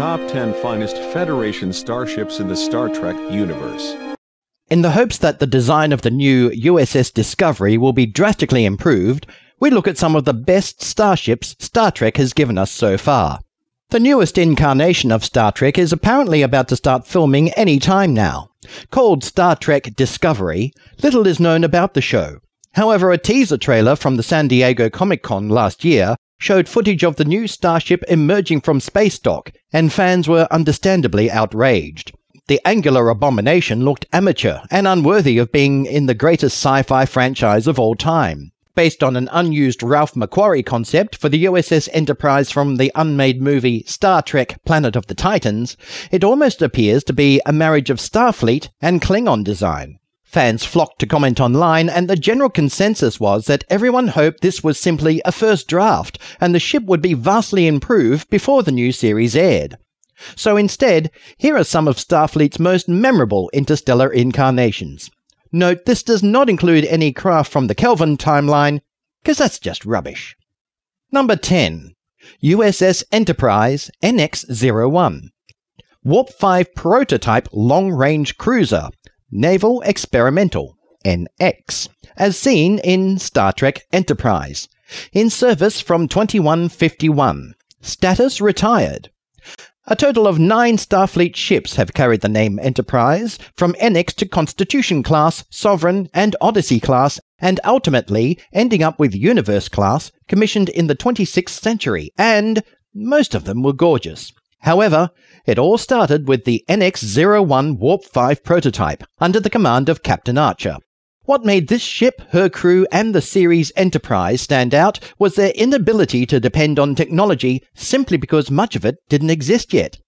top 10 finest Federation starships in the Star Trek universe. In the hopes that the design of the new USS Discovery will be drastically improved, we look at some of the best starships Star Trek has given us so far. The newest incarnation of Star Trek is apparently about to start filming any time now. Called Star Trek Discovery, little is known about the show. However, a teaser trailer from the San Diego Comic Con last year showed footage of the new starship emerging from space dock, and fans were understandably outraged. The angular abomination looked amateur and unworthy of being in the greatest sci fi franchise of all time. Based on an unused Ralph Macquarie concept for the USS Enterprise from the unmade movie Star Trek Planet of the Titans, it almost appears to be a marriage of Starfleet and Klingon design. Fans flocked to comment online, and the general consensus was that everyone hoped this was simply a first draft and the ship would be vastly improved before the new series aired. So instead, here are some of Starfleet's most memorable interstellar incarnations. Note this does not include any craft from the Kelvin timeline, because that's just rubbish. Number 10. USS Enterprise NX 01. Warp 5 prototype long range cruiser, Naval Experimental, NX, as seen in Star Trek Enterprise. In service from 2151. Status retired. A total of nine Starfleet ships have carried the name Enterprise, from NX to Constitution class, Sovereign, and Odyssey class, and ultimately ending up with Universe class, commissioned in the 26th century, and most of them were gorgeous. However, it all started with the NX-01 Warp 5 prototype under the command of Captain Archer. What made this ship, her crew, and the series Enterprise stand out was their inability to depend on technology simply because much of it didn't exist yet.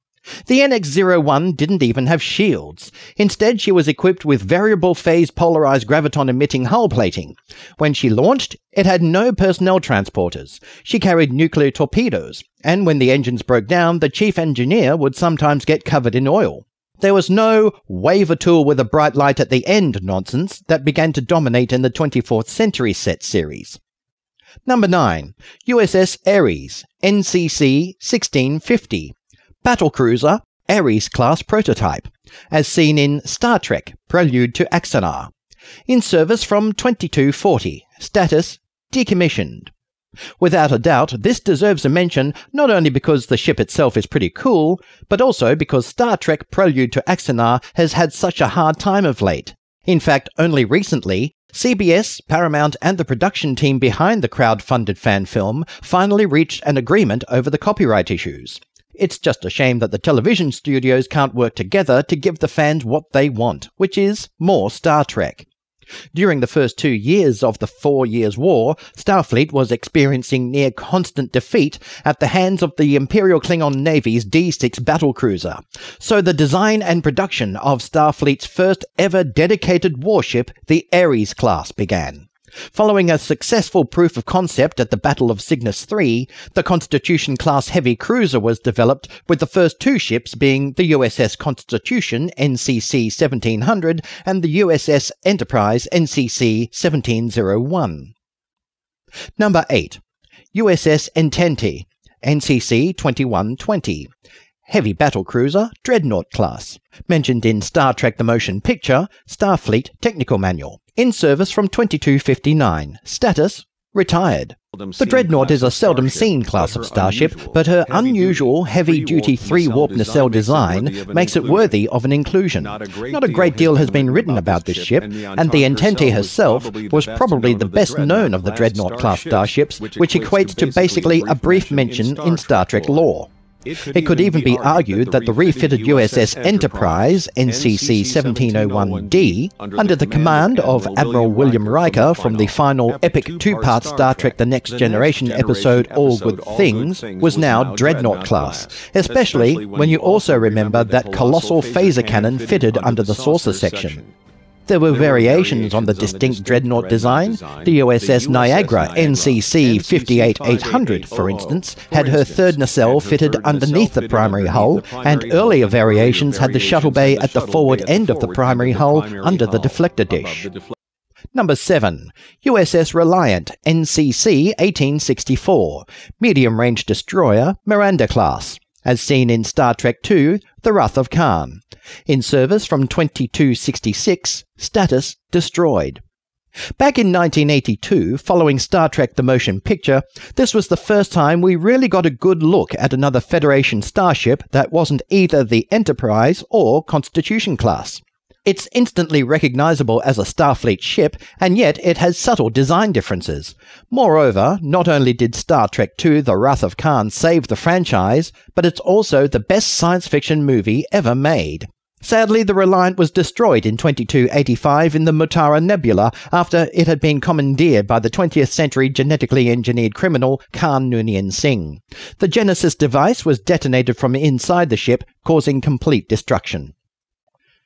The NX-01 didn't even have shields. Instead, she was equipped with variable phase polarized graviton emitting hull plating. When she launched, it had no personnel transporters. She carried nuclear torpedoes, and when the engines broke down, the chief engineer would sometimes get covered in oil. There was no wave a tool with a bright light at the end nonsense that began to dominate in the 24th century set series. Number 9. USS Ares, NCC 1650 battlecruiser Ares class prototype, as seen in Star Trek Prelude to Axanar, in service from 2240, status decommissioned. Without a doubt, this deserves a mention not only because the ship itself is pretty cool, but also because Star Trek Prelude to Axanar has had such a hard time of late. In fact, only recently, CBS, Paramount, and the production team behind the crowd funded fan film finally reached an agreement over the copyright issues. It's just a shame that the television studios can't work together to give the fans what they want, which is more Star Trek. During the first two years of the Four Years' War, Starfleet was experiencing near constant defeat at the hands of the Imperial Klingon Navy's D 6 battlecruiser. So the design and production of Starfleet's first ever dedicated warship, the Ares class, began. Following a successful proof of concept at the Battle of Cygnus III, the Constitution class heavy cruiser was developed, with the first two ships being the USS Constitution NCC 1700 and the USS Enterprise NCC 1701. Number 8. USS Entente NCC 2120 heavy battle cruiser Dreadnought class, mentioned in Star Trek the Motion Picture Starfleet Technical Manual, in service from 2259, status retired. The Dreadnought is a seldom seen class of starship, but her unusual heavy duty three warp nacelle design makes it worthy of an inclusion. Not a great deal has been written about this ship, and the Entente herself was probably the best known of the Dreadnought class starships, which equates to basically a brief mention in Star Trek lore. It could, even, even be argued that the refitted USS Enterprise, NCC 1701D, under the command of Admiral William Riker from the final epic two part Star Trek The Next Generation episode All Good Things, was now Dreadnought class, especially when you also remember that colossal phaser cannon fitted under the saucer section there were variations on the distinct dreadnought design. The USS Niagara NCC 58800, for instance, had her third nacelle fitted underneath the primary hull, and earlier variations had the shuttle bay at the forward end of the primary hull under the deflector dish. Number 7. USS Reliant, NCC 1864, medium range destroyer, Miranda class as seen in Star Trek II The Wrath of Khan. In service from 2266, status destroyed. Back in 1982, following Star Trek the Motion Picture, this was the first time we really got a good look at another Federation starship that wasn't either the Enterprise or Constitution class. It's instantly recognizable as a Starfleet ship, and yet it has subtle design differences. Moreover, not only did Star Trek II The Wrath of Khan save the franchise, but it's also the best science fiction movie ever made. Sadly, the Reliant was destroyed in 2285 in the Mutara Nebula after it had been commandeered by the 20th century genetically engineered criminal Khan Noonien Singh. The Genesis device was detonated from inside the ship, causing complete destruction.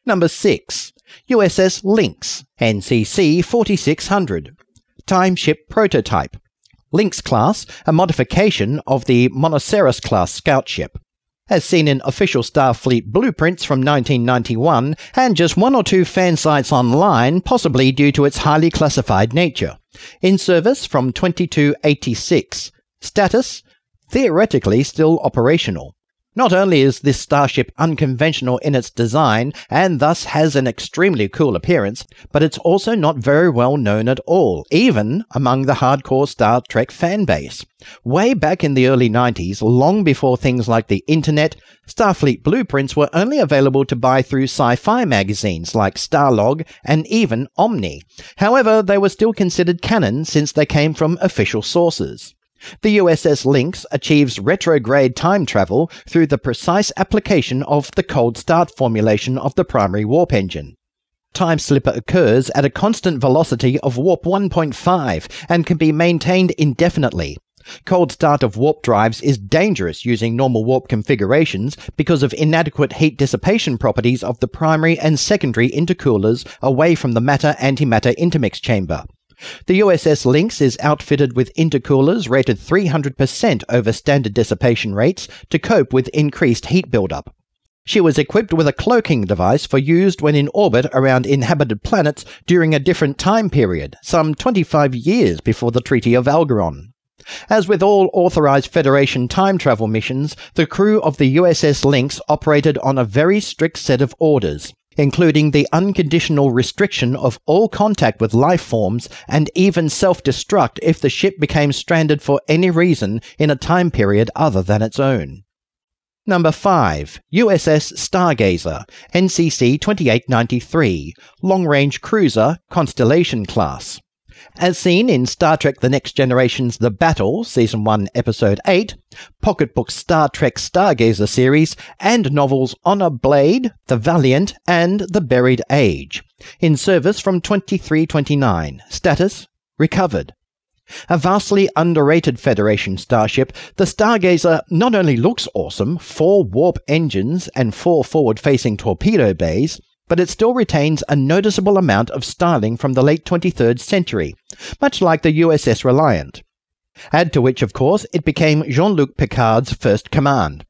Number 6. USS Lynx, NCC 4600. Timeship prototype. Lynx class, a modification of the Monoceros class scout ship. As seen in official Starfleet blueprints from 1991 and just one or two fan sites online, possibly due to its highly classified nature. In service from 2286. Status theoretically still operational. Not only is this starship unconventional in its design and thus has an extremely cool appearance, but it's also not very well known at all, even among the hardcore Star Trek fan base. Way back in the early 90s, long before things like the internet, Starfleet blueprints were only available to buy through sci fi magazines like Starlog and even Omni. However, they were still considered canon since they came from official sources. The USS Lynx achieves retrograde time travel through the precise application of the cold start formulation of the primary warp engine. Time slipper occurs at a constant velocity of warp 1.5 and can be maintained indefinitely. Cold start of warp drives is dangerous using normal warp configurations because of inadequate heat dissipation properties of the primary and secondary intercoolers away from the matter antimatter intermix chamber. The USS Lynx is outfitted with intercoolers rated 300% over standard dissipation rates to cope with increased heat buildup. She was equipped with a cloaking device for use when in orbit around inhabited planets during a different time period, some 25 years before the Treaty of Algheron. As with all authorized Federation time travel missions, the crew of the USS Lynx operated on a very strict set of orders, including the unconditional restriction of all contact with life forms and even self destruct if the ship became stranded for any reason in a time period other than its own. Number 5. USS Stargazer, NCC 2893, Long Range Cruiser, Constellation Class. As seen in Star Trek The Next Generation's The Battle, Season 1, Episode 8, Pocketbook Star Trek Stargazer series, and novels Honor Blade, The Valiant, and The Buried Age. In service from 2329. Status Recovered. A vastly underrated Federation starship, the Stargazer not only looks awesome, four warp engines and four forward facing torpedo bays, but it still retains a noticeable amount of styling from the late 23rd century, much like the USS Reliant. Add to which, of course, it became Jean Luc Picard's first command.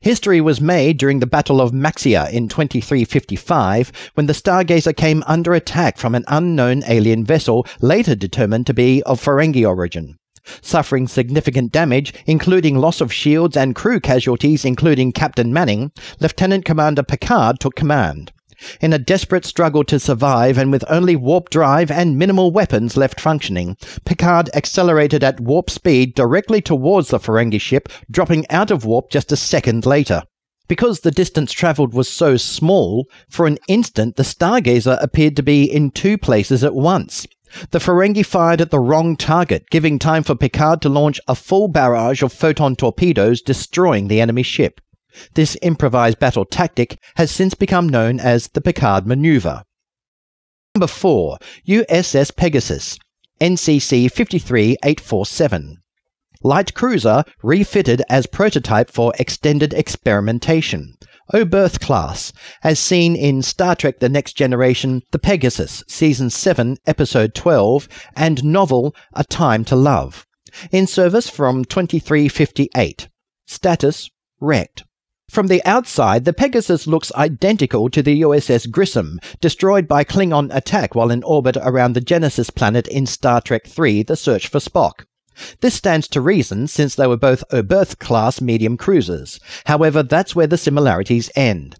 History was made during the Battle of Maxia in 2355 when the Stargazer came under attack from an unknown alien vessel later determined to be of Ferengi origin. Suffering significant damage, including loss of shields and crew casualties, including Captain Manning, Lieutenant Commander Picard took command in a desperate struggle to survive and with only warp drive and minimal weapons left functioning, Picard accelerated at warp speed directly towards the Ferengi ship, dropping out of warp just a second later. Because the distance travelled was so small, for an instant the Stargazer appeared to be in two places at once. The Ferengi fired at the wrong target, giving time for Picard to launch a full barrage of photon torpedoes, destroying the enemy ship. This improvised battle tactic has since become known as the Picard maneuver. Number 4, USS Pegasus, NCC 53847. Light cruiser refitted as prototype for extended experimentation. Oberth class, as seen in Star Trek The Next Generation, The Pegasus, Season 7, Episode 12, and novel A Time to Love. In service from 2358. Status wrecked. From the outside, the Pegasus looks identical to the USS Grissom, destroyed by Klingon attack while in orbit around the Genesis planet in Star Trek III The Search for Spock. This stands to reason since they were both Oberth class medium cruisers. However, that's where the similarities end.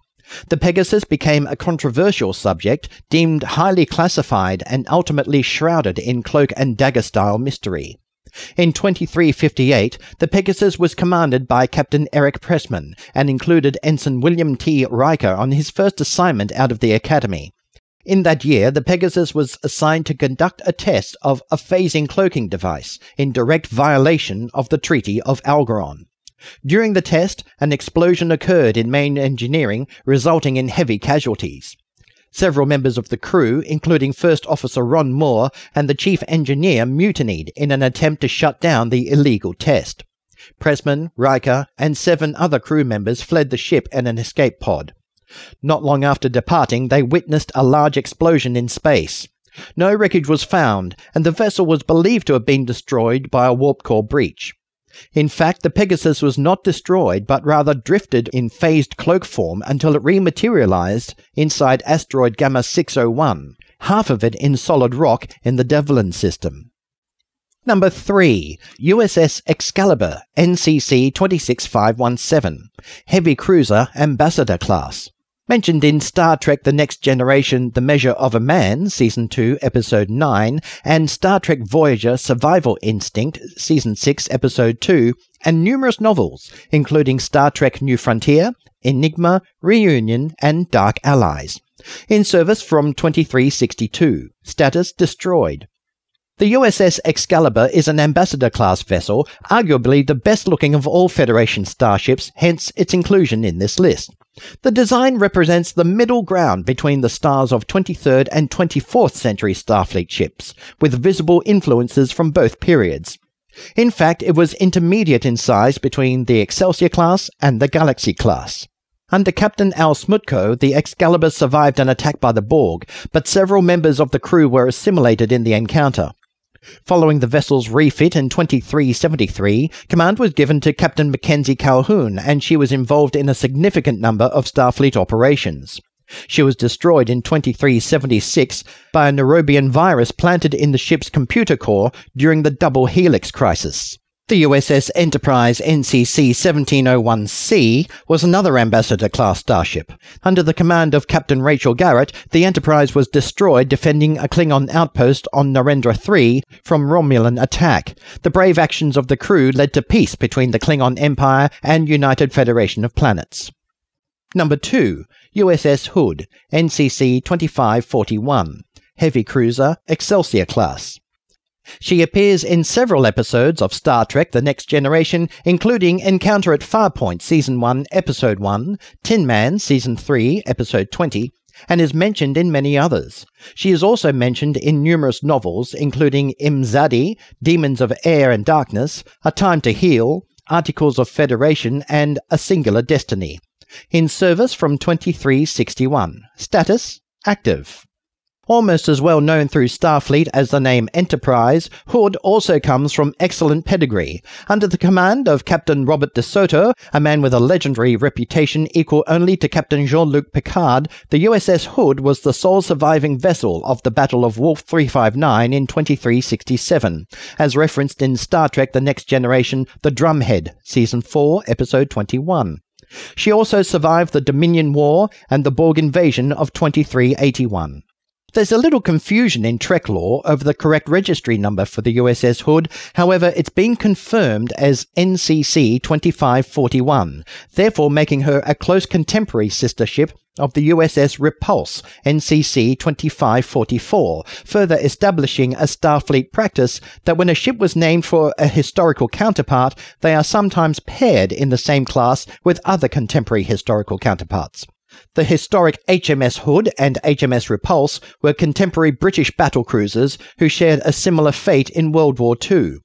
The Pegasus became a controversial subject, deemed highly classified and ultimately shrouded in cloak and dagger style mystery. In 2358, the Pegasus was commanded by Captain Eric Pressman and included Ensign William T. Riker on his first assignment out of the Academy. In that year, the Pegasus was assigned to conduct a test of a phasing cloaking device in direct violation of the Treaty of Algorand. During the test, an explosion occurred in main engineering, resulting in heavy casualties. Several members of the crew, including First Officer Ron Moore and the Chief Engineer, mutinied in an attempt to shut down the illegal test. Pressman, Riker, and seven other crew members fled the ship in an escape pod. Not long after departing, they witnessed a large explosion in space. No wreckage was found, and the vessel was believed to have been destroyed by a warp core breach. In fact, the Pegasus was not destroyed, but rather drifted in phased cloak form until it rematerialized inside asteroid Gamma 601, half of it in solid rock in the Devlin system. Number 3. USS Excalibur, NCC 26517, Heavy Cruiser Ambassador Class. Mentioned in Star Trek The Next Generation The Measure of a Man, Season 2, Episode 9, and Star Trek Voyager Survival Instinct, Season 6, Episode 2, and numerous novels, including Star Trek New Frontier, Enigma, Reunion, and Dark Allies. In service from 2362. Status destroyed. The USS Excalibur is an Ambassador class vessel, arguably the best looking of all Federation starships, hence its inclusion in this list. The design represents the middle ground between the stars of 23rd and 24th century Starfleet ships, with visible influences from both periods. In fact, it was intermediate in size between the Excelsior class and the Galaxy class. Under Captain Al Smutko, the Excalibur survived an attack by the Borg, but several members of the crew were assimilated in the encounter. Following the vessel's refit in 2373, command was given to Captain Mackenzie Calhoun, and she was involved in a significant number of Starfleet operations. She was destroyed in 2376 by a Nairobian virus planted in the ship's computer core during the double helix crisis. The USS Enterprise NCC 1701C was another Ambassador class starship. Under the command of Captain Rachel Garrett, the Enterprise was destroyed defending a Klingon outpost on Narendra 3 from Romulan attack. The brave actions of the crew led to peace between the Klingon Empire and United Federation of Planets. Number 2, USS Hood, NCC 2541, heavy cruiser, Excelsior class. She appears in several episodes of Star Trek The Next Generation, including Encounter at Farpoint, Season 1, Episode 1, Tin Man, Season 3, Episode 20, and is mentioned in many others. She is also mentioned in numerous novels, including Imzadi, Demons of Air and Darkness, A Time to Heal, Articles of Federation, and A Singular Destiny. In service from 2361. Status Active. Almost as well known through Starfleet as the name Enterprise, Hood also comes from excellent pedigree. Under the command of Captain Robert De Soto, a man with a legendary reputation equal only to Captain Jean-Luc Picard, the USS Hood was the sole surviving vessel of the Battle of Wolf 359 in 2367, as referenced in Star Trek The Next Generation, The Drumhead, Season 4, Episode 21. She also survived the Dominion War and the Borg invasion of 2381. There's a little confusion in Trek lore over the correct registry number for the USS Hood. However, it's been confirmed as NCC 2541, therefore making her a close contemporary sister ship of the USS Repulse, NCC 2544, further establishing a Starfleet practice that when a ship was named for a historical counterpart, they are sometimes paired in the same class with other contemporary historical counterparts. The historic HMS Hood and HMS Repulse were contemporary British battle cruisers who shared a similar fate in World War II.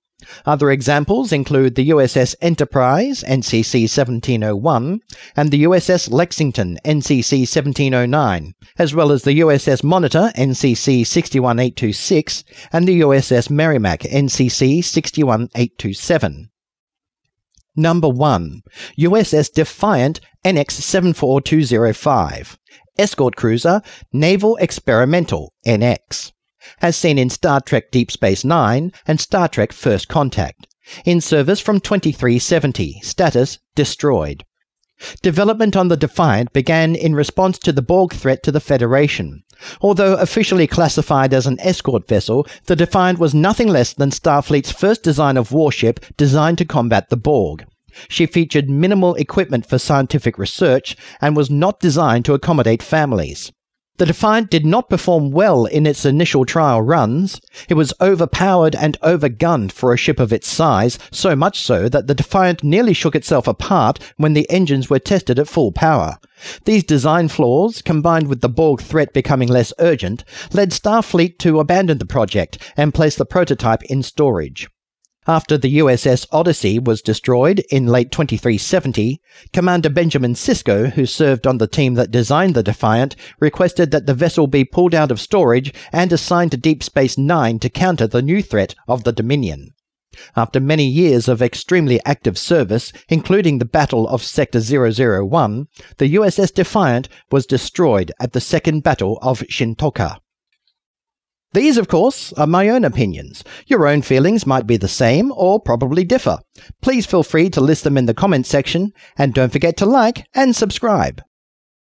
Other examples include the USS Enterprise, NCC 1701, and the USS Lexington, NCC 1709, as well as the USS Monitor, NCC 61826, and the USS Merrimac, NCC 61827. Number 1. USS Defiant NX74205, escort cruiser Naval Experimental NX. Has seen in Star Trek Deep Space Nine and Star Trek First Contact. In service from 2370, status destroyed. Development on the Defiant began in response to the Borg threat to the Federation. Although officially classified as an escort vessel, the Defiant was nothing less than Starfleet's first design of warship designed to combat the Borg. She featured minimal equipment for scientific research and was not designed to accommodate families. The Defiant did not perform well in its initial trial runs. It was overpowered and overgunned for a ship of its size, so much so that the Defiant nearly shook itself apart when the engines were tested at full power. These design flaws, combined with the Borg threat becoming less urgent, led Starfleet to abandon the project and place the prototype in storage. After the USS Odyssey was destroyed in late 2370, Commander Benjamin Sisko, who served on the team that designed the Defiant, requested that the vessel be pulled out of storage and assigned to Deep Space Nine to counter the new threat of the Dominion. After many years of extremely active service, including the Battle of Sector 001, the USS Defiant was destroyed at the Second Battle of Shintoka. These, of course, are my own opinions. Your own feelings might be the same or probably differ. Please feel free to list them in the comments section and don't forget to like and subscribe.